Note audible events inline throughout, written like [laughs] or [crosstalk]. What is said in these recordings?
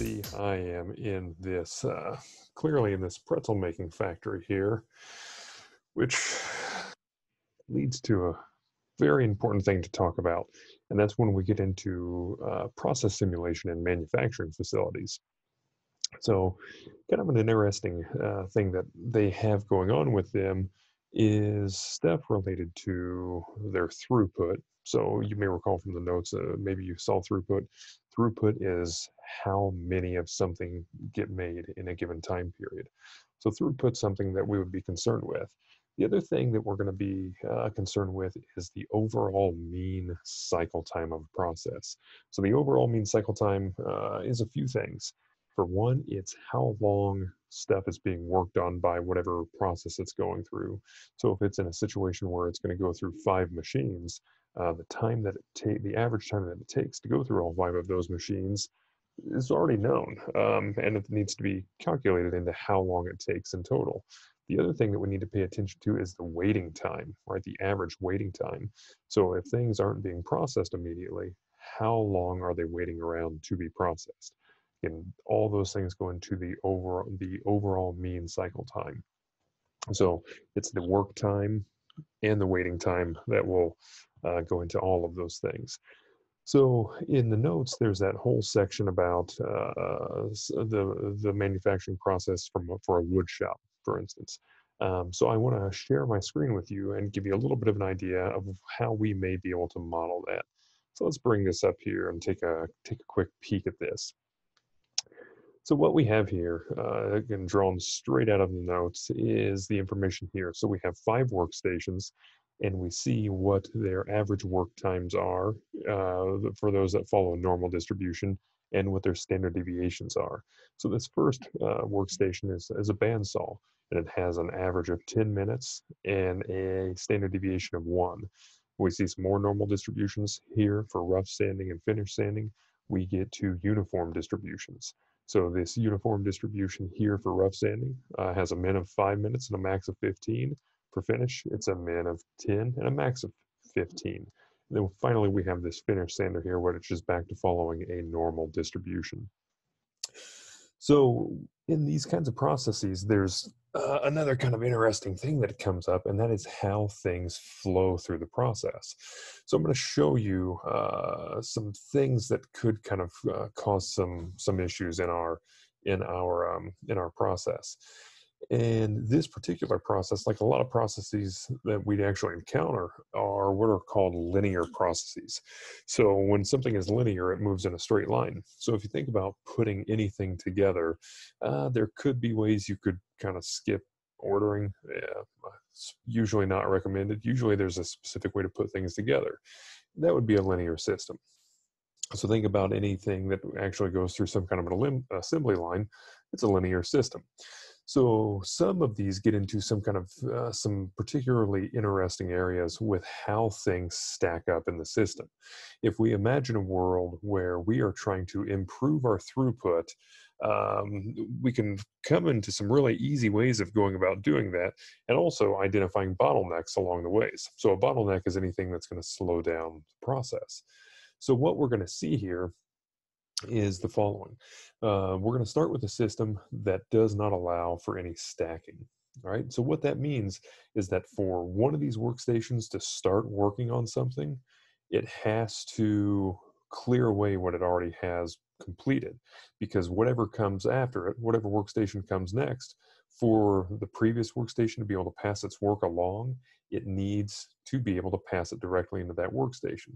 see, I am in this, uh, clearly in this pretzel making factory here, which leads to a very important thing to talk about. And that's when we get into uh, process simulation in manufacturing facilities. So, kind of an interesting uh, thing that they have going on with them is step related to their throughput. So you may recall from the notes, uh, maybe you saw throughput. Throughput is how many of something get made in a given time period. So throughput something that we would be concerned with. The other thing that we're going to be uh, concerned with is the overall mean cycle time of a process. So the overall mean cycle time uh, is a few things. For one, it's how long stuff is being worked on by whatever process it's going through. So if it's in a situation where it's going to go through five machines, uh, the time that it ta- the average time that it takes to go through all five of those machines is already known, um, and it needs to be calculated into how long it takes in total. The other thing that we need to pay attention to is the waiting time, right? The average waiting time. So if things aren't being processed immediately, how long are they waiting around to be processed? and all those things go into the overall the overall mean cycle time so it's the work time and the waiting time that will uh, go into all of those things so in the notes there's that whole section about uh, the the manufacturing process from for a wood shop for instance um, so I want to share my screen with you and give you a little bit of an idea of how we may be able to model that. So let's bring this up here and take a take a quick peek at this. So what we have here, uh, again, drawn straight out of the notes, is the information here. So we have five workstations, and we see what their average work times are uh, for those that follow a normal distribution and what their standard deviations are. So this first uh, workstation is, is a bandsaw, and it has an average of 10 minutes and a standard deviation of one. We see some more normal distributions here for rough sanding and finish sanding. We get to uniform distributions. So this uniform distribution here for rough sanding uh, has a min of five minutes and a max of 15. For finish, it's a min of 10 and a max of 15. And then finally, we have this finish sander here, where it's just back to following a normal distribution. So in these kinds of processes, there's uh, another kind of interesting thing that comes up, and that is how things flow through the process. So I'm going to show you uh, some things that could kind of uh, cause some some issues in our in our um, in our process. And this particular process, like a lot of processes that we'd actually encounter, are what are called linear processes. So when something is linear, it moves in a straight line. So if you think about putting anything together, uh, there could be ways you could kind of skip ordering. Yeah, usually not recommended. Usually there's a specific way to put things together. That would be a linear system. So think about anything that actually goes through some kind of an assembly line. It's a linear system. So some of these get into some kind of uh, some particularly interesting areas with how things stack up in the system. If we imagine a world where we are trying to improve our throughput, um, we can come into some really easy ways of going about doing that and also identifying bottlenecks along the ways. So a bottleneck is anything that's going to slow down the process. So what we're going to see here is the following. Uh, we're going to start with a system that does not allow for any stacking. All right, so what that means is that for one of these workstations to start working on something, it has to clear away what it already has completed because whatever comes after it, whatever workstation comes next, for the previous workstation to be able to pass its work along, it needs to be able to pass it directly into that workstation.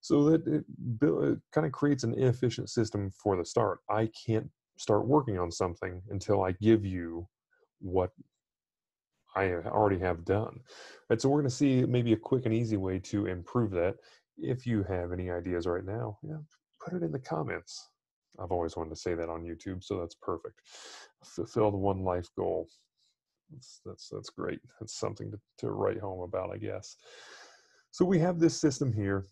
So that it, it kind of creates an inefficient system for the start. I can't start working on something until I give you what I already have done. Right, so we're going to see maybe a quick and easy way to improve that. If you have any ideas right now, yeah, put it in the comments. I've always wanted to say that on YouTube, so that's perfect. Fulfill the one life goal that's that's, that's great. That's something to, to write home about, I guess. So we have this system here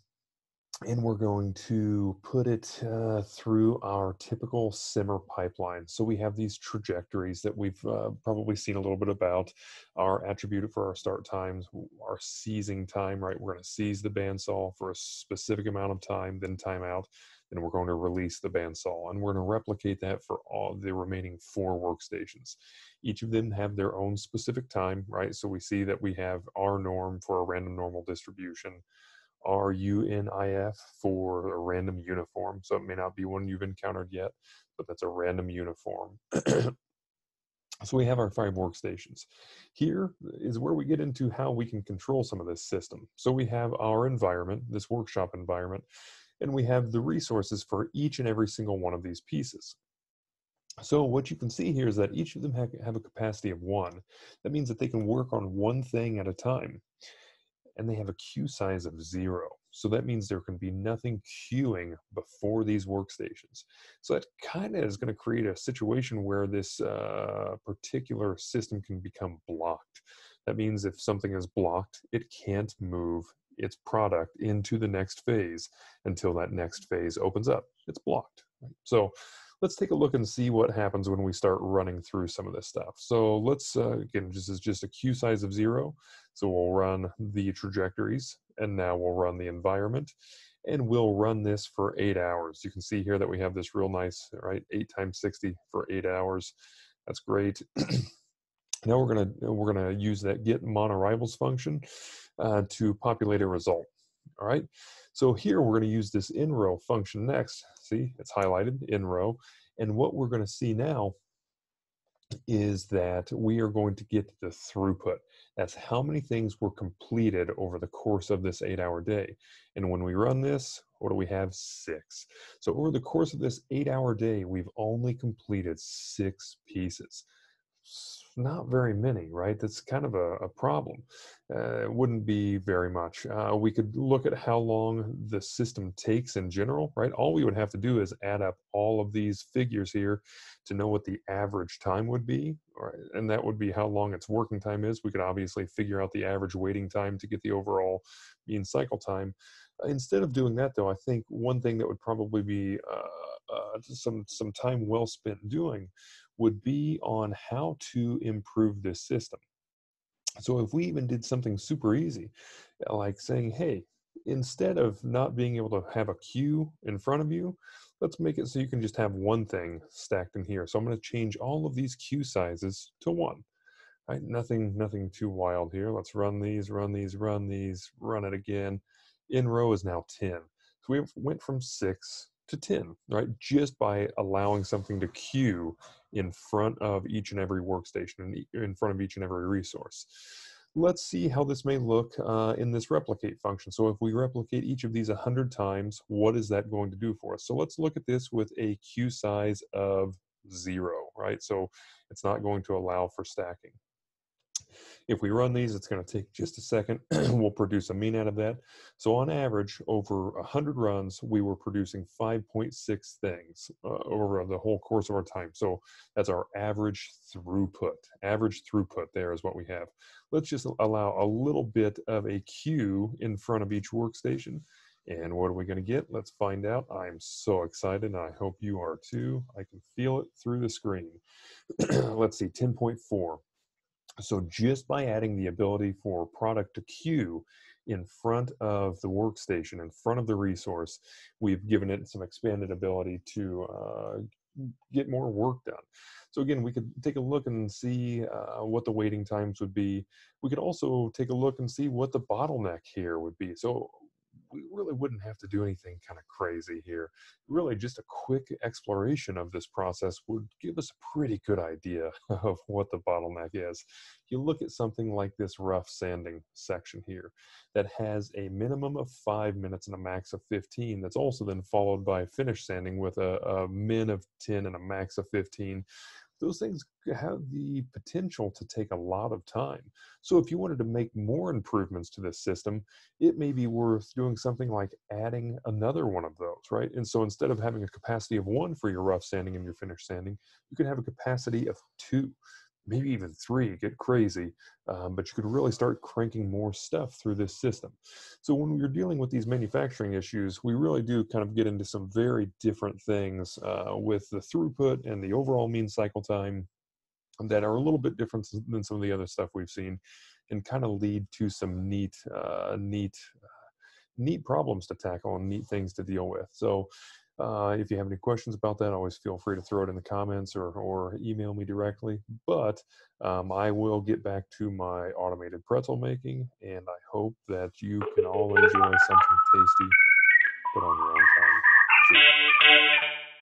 and we're going to put it uh, through our typical simmer pipeline. So we have these trajectories that we've uh, probably seen a little bit about, our attribute for our start times, our seizing time, right? We're gonna seize the bandsaw for a specific amount of time, then time out, then we're going to release the bandsaw. And we're gonna replicate that for all the remaining four workstations. Each of them have their own specific time, right? So we see that we have R norm for a random normal distribution, RUNIF for a random uniform. So it may not be one you've encountered yet, but that's a random uniform. [clears throat] So we have our five workstations. Here is where we get into how we can control some of this system. So we have our environment, this workshop environment, and we have the resources for each and every single one of these pieces. So what you can see here is that each of them have, a capacity of one. That means that they can work on one thing at a time. And they have a queue size of zero. So that means there can be nothing queuing before these workstations. So that kind of is going to create a situation where this uh, particular system can become blocked. That means if something is blocked, it can't move its product into the next phase until that next phase opens up. It's blocked. Right? So let's take a look and see what happens when we start running through some of this stuff. So let's, uh, again, this is just a Q size of zero. So we'll run the trajectories and now we'll run the environment and we'll run this for eight hours. You can see here that we have this real nice, right? Eight times 60 for eight hours. That's great. [clears throat] now we're gonna, we're gonna use that get arrivals function uh, to populate a result all right? So here we're gonna use this in row function next. See, it's highlighted, in row. And what we're gonna see now is that we are going to get the throughput. That's how many things were completed over the course of this eight hour day. And when we run this, what do we have? Six. So over the course of this eight hour day, we've only completed six pieces not very many, right? That's kind of a, a problem. Uh, it wouldn't be very much. Uh, we could look at how long the system takes in general, right? All we would have to do is add up all of these figures here to know what the average time would be, right? and that would be how long its working time is. We could obviously figure out the average waiting time to get the overall mean cycle time. Uh, instead of doing that, though, I think one thing that would probably be uh, uh some some time well spent doing would be on how to improve this system. So if we even did something super easy, uh, like saying, hey, instead of not being able to have a queue in front of you, let's make it so you can just have one thing stacked in here. So I'm going to change all of these queue sizes to one. Right, nothing, nothing too wild here. Let's run these, run these, run these, run it again. In row is now 10. So we went from six to 10, right? Just by allowing something to queue in front of each and every workstation and in front of each and every resource. Let's see how this may look uh, in this replicate function. So if we replicate each of these 100 times, what is that going to do for us? So let's look at this with a queue size of zero, right? So it's not going to allow for stacking. If we run these, it's going to take just a second. [clears throat] we'll produce a mean out of that. So on average, over 100 runs, we were producing 5.6 things uh, over the whole course of our time. So that's our average throughput. Average throughput there is what we have. Let's just allow a little bit of a queue in front of each workstation. And what are we going to get? Let's find out. I'm so excited, and I hope you are too. I can feel it through the screen. [clears throat] Let's see, 10.4. So just by adding the ability for product to queue in front of the workstation, in front of the resource, we've given it some expanded ability to uh, get more work done. So again, we could take a look and see uh, what the waiting times would be. We could also take a look and see what the bottleneck here would be. So we really wouldn't have to do anything kind of crazy here. Really, just a quick exploration of this process would give us a pretty good idea [laughs] of what the bottleneck is. You look at something like this rough sanding section here that has a minimum of five minutes and a max of 15. That's also then followed by finish sanding with a, a min of 10 and a max of 15 those things have the potential to take a lot of time. So if you wanted to make more improvements to this system, it may be worth doing something like adding another one of those, right? And so instead of having a capacity of one for your rough sanding and your finished sanding, you could have a capacity of two maybe even three, get crazy. Um, but you could really start cranking more stuff through this system. So when we are dealing with these manufacturing issues, we really do kind of get into some very different things uh, with the throughput and the overall mean cycle time that are a little bit different than some of the other stuff we've seen and kind of lead to some neat, uh, neat, uh, neat problems to tackle and neat things to deal with. So uh, if you have any questions about that, always feel free to throw it in the comments or, or email me directly. But um, I will get back to my automated pretzel making, and I hope that you can all enjoy something tasty, but on your own time.